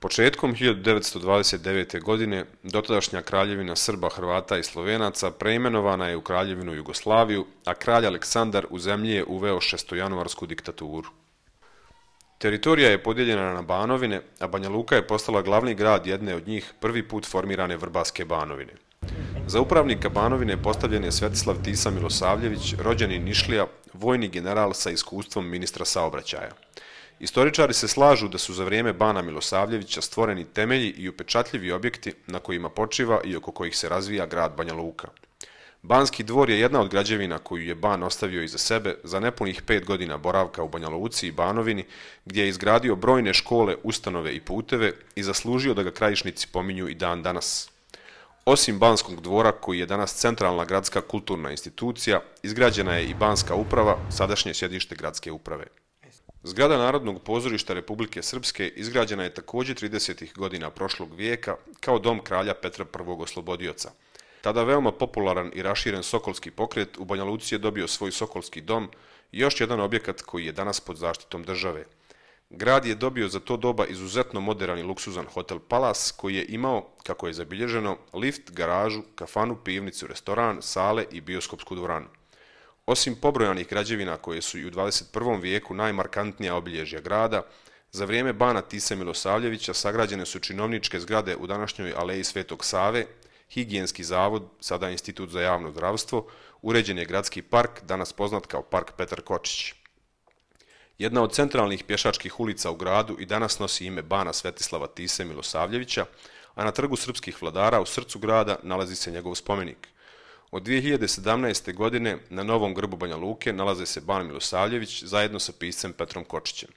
Početkom 1929. godine dotadašnja kraljevina Srba, Hrvata i Slovenaca preimenovana je u kraljevinu Jugoslaviju, a kralj Aleksandar u zemlji je uveo šestojanuarsku diktaturu. Teritorija je podijeljena na Banovine, a Banja Luka je postala glavni grad jedne od njih prvi put formirane Vrbaske Banovine. Za upravnika Banovine postavljen je Svetislav Tisa Milosavljević, rođeni Nišlija, vojni general sa iskustvom ministra saobraćaja. Istoričari se slažu da su za vrijeme Bana Milosavljevića stvoreni temelji i upečatljivi objekti na kojima počiva i oko kojih se razvija grad Banja Luka. Banski dvor je jedna od građevina koju je Ban ostavio iza sebe za nepunih pet godina boravka u Banja Luci i Banovini, gdje je izgradio brojne škole, ustanove i puteve i zaslužio da ga krajišnici pominju i dan danas. Osim Banskog dvora, koji je danas centralna gradska kulturna institucija, izgrađena je i Banska uprava, sadašnje sjedište gradske uprave. Zgrada Narodnog pozorišta Republike Srpske izgrađena je također 30. godina prošlog vijeka kao dom kralja Petra I. Oslobodioca. Tada veoma popularan i raširen sokolski pokret u Banja Luci je dobio svoj sokolski dom i još jedan objekat koji je danas pod zaštitom države. Grad je dobio za to doba izuzetno modern i luksuzan hotel Palace koji je imao, kako je zabilježeno, lift, garažu, kafanu, pivnicu, restoran, sale i bioskopsku dvoranu. Osim pobrojanih građevina koje su i u 21. vijeku najmarkantnija obilježja grada, za vrijeme Bana Tise Milosavljevića sagrađene su činovničke zgrade u današnjoj aleji Svetog Save, Higijenski zavod, sada Institut za javno zdravstvo, uređen je gradski park, danas poznat kao Park Petar Kočić. Jedna od centralnih pješačkih ulica u gradu i danas nosi ime Bana Svetislava Tise Milosavljevića, a na trgu srpskih vladara u srcu grada nalazi se njegov spomenik – Od 2017. godine na novom grbu Banja Luke nalaze se Ban Milosavljević zajedno sa piscem Petrom Kočićem.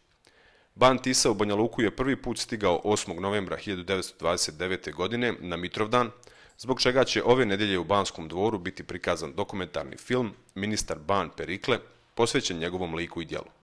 Ban Tisa u Banja Luku je prvi put stigao 8. novembra 1929. godine na Mitrovdan, zbog čega će ove nedelje u Banskom dvoru biti prikazan dokumentarni film Ministar Ban Perikle, posvećen njegovom liku i dijelu.